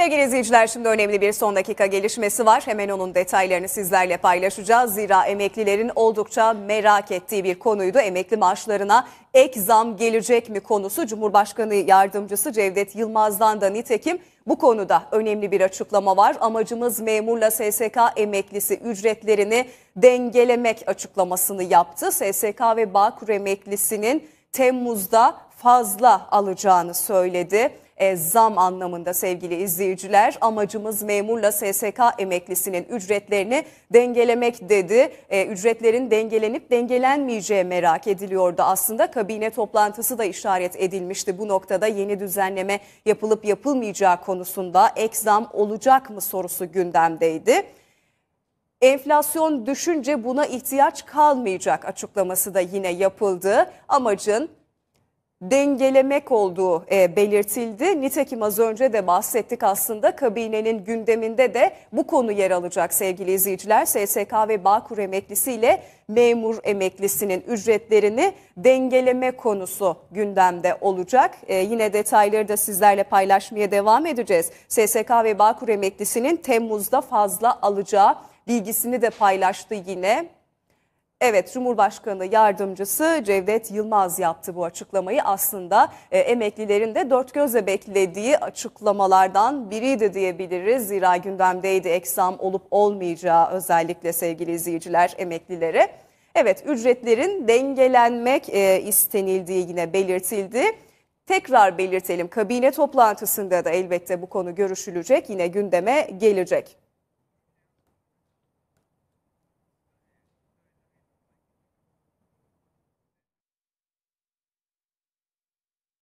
Sevgili izleyiciler şimdi önemli bir son dakika gelişmesi var. Hemen onun detaylarını sizlerle paylaşacağız. Zira emeklilerin oldukça merak ettiği bir konuydu. Emekli maaşlarına ek zam gelecek mi konusu Cumhurbaşkanı Yardımcısı Cevdet Yılmaz'dan da nitekim bu konuda önemli bir açıklama var. Amacımız memurla SSK emeklisi ücretlerini dengelemek açıklamasını yaptı. SSK ve Bağkur emeklisinin Temmuz'da fazla alacağını söyledi. E, zam anlamında sevgili izleyiciler amacımız memurla SSK emeklisinin ücretlerini dengelemek dedi. E, ücretlerin dengelenip dengelenmeyeceği merak ediliyordu aslında. Kabine toplantısı da işaret edilmişti bu noktada yeni düzenleme yapılıp yapılmayacağı konusunda ek zam olacak mı sorusu gündemdeydi. Enflasyon düşünce buna ihtiyaç kalmayacak açıklaması da yine yapıldı. Amacın dengelemek olduğu e, belirtildi. Nitekim az önce de bahsettik aslında kabinenin gündeminde de bu konu yer alacak sevgili izleyiciler. SSK ve Bağkur emeklisi ile memur emeklisinin ücretlerini dengeleme konusu gündemde olacak. E, yine detayları da sizlerle paylaşmaya devam edeceğiz. SSK ve Bağkur emeklisinin Temmuz'da fazla alacağı bilgisini de paylaştı yine. Evet Cumhurbaşkanı yardımcısı Cevdet Yılmaz yaptı bu açıklamayı. Aslında e, emeklilerin de dört gözle beklediği açıklamalardan biriydi diyebiliriz. Zira gündemdeydi eksam olup olmayacağı özellikle sevgili izleyiciler emeklilere. Evet ücretlerin dengelenmek e, istenildiği yine belirtildi. Tekrar belirtelim kabine toplantısında da elbette bu konu görüşülecek yine gündeme gelecek.